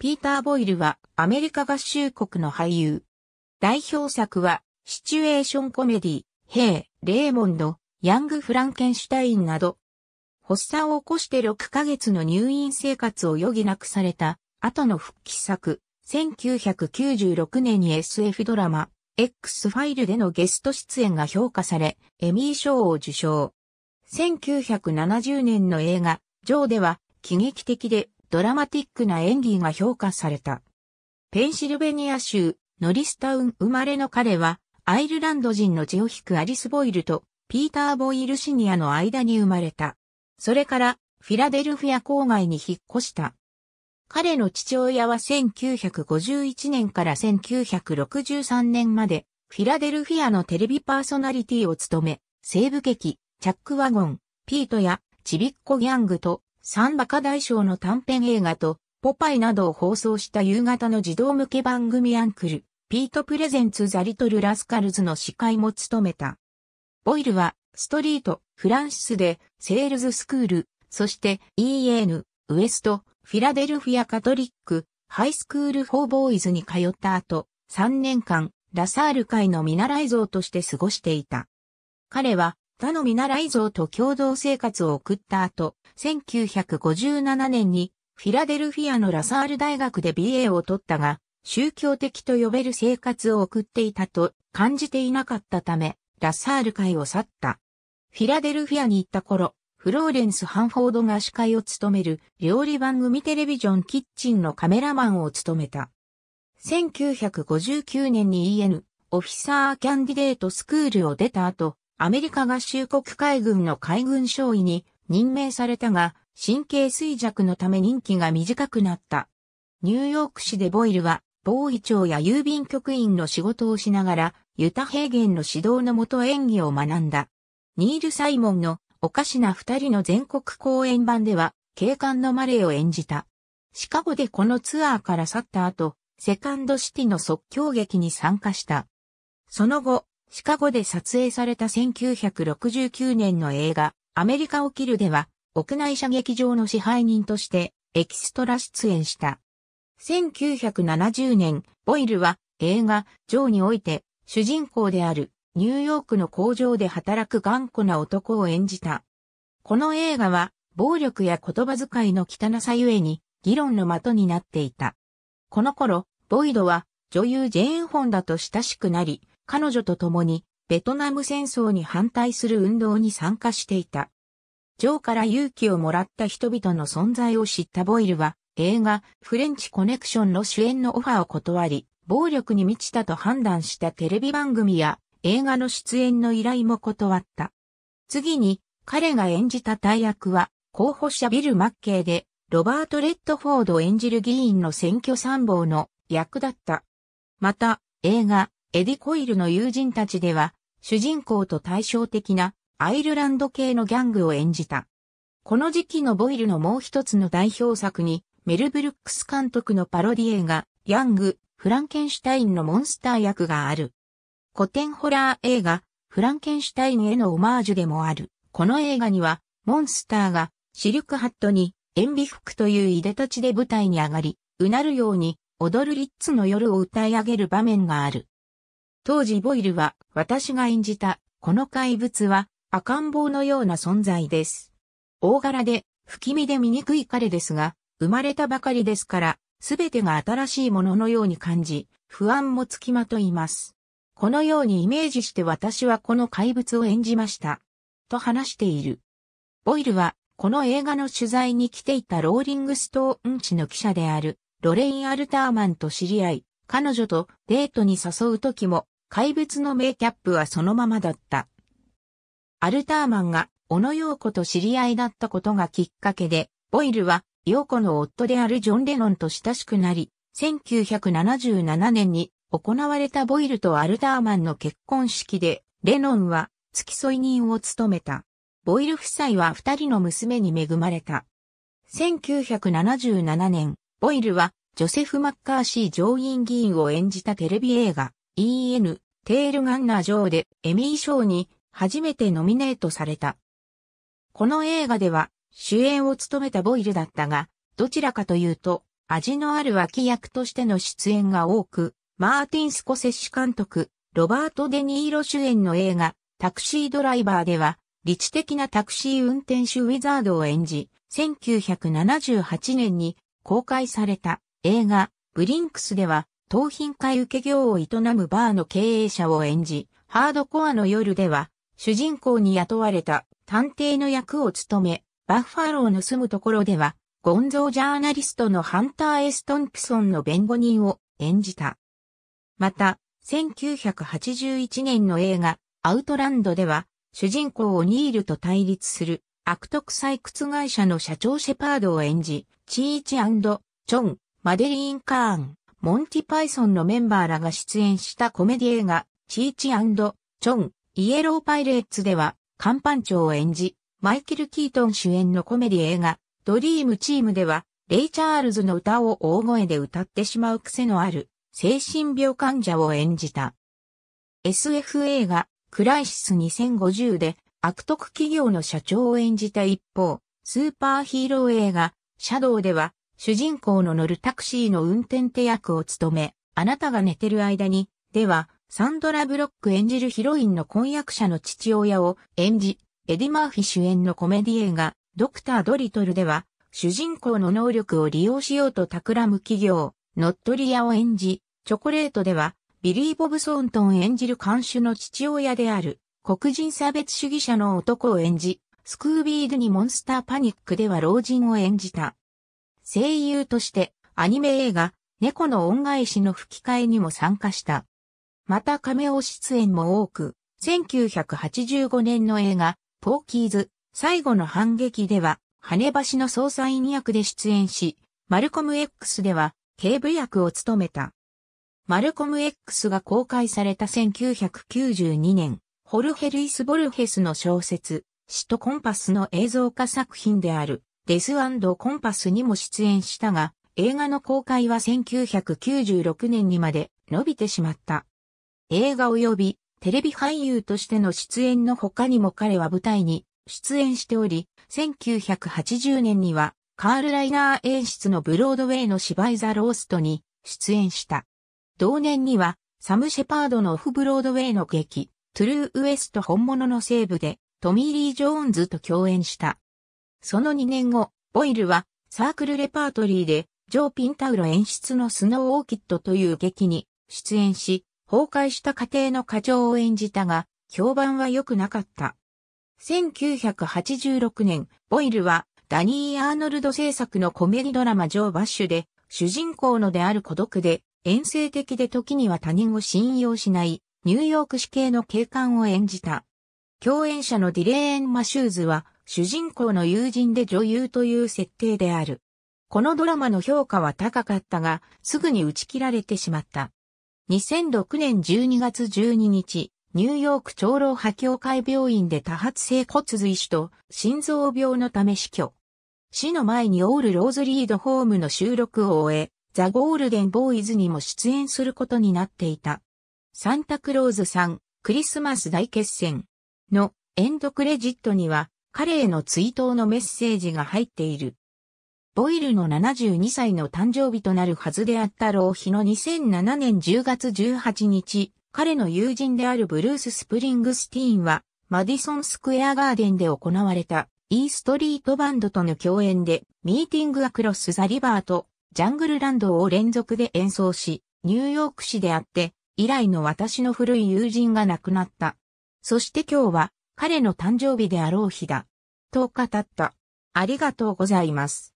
ピーター・ボイルはアメリカ合衆国の俳優。代表作は、シチュエーションコメディ、ヘイ、レーモンド、ヤング・フランケンシュタインなど、発作を起こして6ヶ月の入院生活を余儀なくされた、後の復帰作、1996年に SF ドラマ、X ファイルでのゲスト出演が評価され、エミー賞を受賞。1970年の映画、ジョーでは、喜劇的でドラマティックな演技が評価された。ペンシルベニア州、ノリスタウン生まれの彼は、アイルランド人の血を引くアリス・ボイルと、ピーター・ボイル・シニアの間に生まれた。それから、フィラデルフィア郊外に引っ越した。彼の父親は1951年から1963年まで、フィラデルフィアのテレビパーソナリティを務め、西部劇、チャックワゴン、ピートや、ちびっこギャングと、サンバカ大賞の短編映画と、ポパイなどを放送した夕方の児童向け番組アンクル、ピートプレゼンツザリトルラスカルズの司会も務めた。ボイルは、ストリート、フランシスで、セールズスクール、そして EN、ウエスト、フィラデルフィアカトリック、ハイスクールフォーボーイズに通った後、3年間、ラサール会の見習い像として過ごしていた。彼は、他の見習い像と共同生活を送った後、1957年にフィラデルフィアのラサール大学で BA を取ったが、宗教的と呼べる生活を送っていたと感じていなかったため、ラサール会を去った。フィラデルフィアに行った頃、フローレンス・ハンフォードが司会を務める料理番組テレビジョンキッチンのカメラマンを務めた。1959年に EN オフィサーキャンディデートスクールを出た後、アメリカ合衆国海軍の海軍少尉に任命されたが、神経衰弱のため任期が短くなった。ニューヨーク市でボイルは、防衛庁や郵便局員の仕事をしながら、ユタ平原の指導のもと演技を学んだ。ニール・サイモンのおかしな二人の全国公演版では、警官のマレーを演じた。シカゴでこのツアーから去った後、セカンドシティの即興劇に参加した。その後、シカゴで撮影された1969年の映画、アメリカを切るでは、屋内射撃場の支配人としてエキストラ出演した。1970年、ボイルは映画、ジョーにおいて主人公であるニューヨークの工場で働く頑固な男を演じた。この映画は暴力や言葉遣いの汚さゆえに議論の的になっていた。この頃、ボイドは女優ジェーン・ホンダと親しくなり、彼女と共にベトナム戦争に反対する運動に参加していた。ジョーから勇気をもらった人々の存在を知ったボイルは映画フレンチコネクションの主演のオファーを断り、暴力に満ちたと判断したテレビ番組や映画の出演の依頼も断った。次に彼が演じた大役は候補者ビル・マッケイでロバート・レッドフォード演じる議員の選挙参謀の役だった。また映画エディ・コイルの友人たちでは、主人公と対照的なアイルランド系のギャングを演じた。この時期のボイルのもう一つの代表作に、メル・ブルックス監督のパロディ映画、ヤング、フランケンシュタインのモンスター役がある。古典ホラー映画、フランケンシュタインへのオマージュでもある。この映画には、モンスターがシルクハットに塩ビ服といういでたちで舞台に上がり、うなるように踊るリッツの夜を歌い上げる場面がある。当時ボイルは私が演じたこの怪物は赤ん坊のような存在です。大柄で不気味で醜い彼ですが生まれたばかりですからすべてが新しいもののように感じ不安もつきまといます。このようにイメージして私はこの怪物を演じました。と話している。ボイルはこの映画の取材に来ていたローリングストーンチの記者であるロレイン・アルターマンと知り合い、彼女とデートに誘う時も怪物の名キャップはそのままだった。アルターマンが小野洋子と知り合いだったことがきっかけで、ボイルは洋子の夫であるジョン・レノンと親しくなり、1977年に行われたボイルとアルターマンの結婚式で、レノンは付き添い人を務めた。ボイル夫妻は二人の娘に恵まれた。1977年、ボイルはジョセフ・マッカーシー上院議員を演じたテレビ映画、EN テールガンナー上でエミー賞に初めてノミネートされた。この映画では主演を務めたボイルだったが、どちらかというと味のある脇役としての出演が多く、マーティン・スコセッシ監督、ロバート・デ・ニーロ主演の映画、タクシードライバーでは、理知的なタクシー運転手ウィザードを演じ、1978年に公開された映画、ブリンクスでは、盗品会受け業を営むバーの経営者を演じ、ハードコアの夜では、主人公に雇われた探偵の役を務め、バッファローの住むところでは、ゴンゾージャーナリストのハンター・エストンプソンの弁護人を演じた。また、1981年の映画、アウトランドでは、主人公をニールと対立する悪徳採掘会社の社長シェパードを演じ、チーチチョン、マデリーン・カーン、モンティパイソンのメンバーらが出演したコメディ映画、チーチチョン、イエローパイレーツでは、カンパン長を演じ、マイケル・キートン主演のコメディ映画、ドリームチームでは、レイ・チャールズの歌を大声で歌ってしまう癖のある、精神病患者を演じた。SF 映画、クライシス2050で、悪徳企業の社長を演じた一方、スーパーヒーロー映画、シャドウでは、主人公の乗るタクシーの運転手役を務め、あなたが寝てる間に、では、サンドラ・ブロック演じるヒロインの婚約者の父親を演じ、エディ・マーフィ主演のコメディ映画、ドクター・ドリトルでは、主人公の能力を利用しようと企む企業、ノットリアを演じ、チョコレートでは、ビリー・ボブ・ソントン演じる監修の父親である、黒人差別主義者の男を演じ、スクービードにモンスターパニックでは老人を演じた。声優としてアニメ映画、猫の恩返しの吹き替えにも参加した。また亀尾出演も多く、1985年の映画、ポーキーズ、最後の反撃では、羽橋の捜査員役で出演し、マルコム X では、警部役を務めた。マルコム X が公開された1992年、ホルヘルイス・ボルヘスの小説、シトコンパスの映像化作品である、デスコンパスにも出演したが、映画の公開は1996年にまで伸びてしまった。映画及びテレビ俳優としての出演の他にも彼は舞台に出演しており、1980年にはカール・ライナー演出のブロードウェイの芝居ザ・ローストに出演した。同年にはサム・シェパードのオフブロードウェイの劇、トゥルー・ウエスト本物の西部でトミー・リー・ジョーンズと共演した。その2年後、ボイルはサークルレパートリーでジョー・ピンタウロ演出のスノー・オーキッドという劇に出演し、崩壊した家庭の過剰を演じたが、評判は良くなかった。1986年、ボイルはダニー・アーノルド制作のコメディドラマジョー・バッシュで、主人公のである孤独で、遠征的で時には他人を信用しない、ニューヨーク市系の警官を演じた。共演者のディレーン・マシューズは、主人公の友人で女優という設定である。このドラマの評価は高かったが、すぐに打ち切られてしまった。2006年12月12日、ニューヨーク長老派協会病院で多発性骨髄腫と心臓病のため死去。死の前にオールローズリードホームの収録を終え、ザ・ゴールデン・ボーイズにも出演することになっていた。サンタクローズさん、クリスマス大決戦のエンドクレジットには彼への追悼のメッセージが入っている。ボイルの72歳の誕生日となるはずであった老費の2007年10月18日、彼の友人であるブルース・スプリングスティーンは、マディソン・スクエア・ガーデンで行われた、E ストリートバンドとの共演で、ミーティング・アクロス・ザ・リバーと、ジャングルランドを連続で演奏し、ニューヨーク市であって、以来の私の古い友人が亡くなった。そして今日は、彼の誕生日であろう日だ。と語った。ありがとうございます。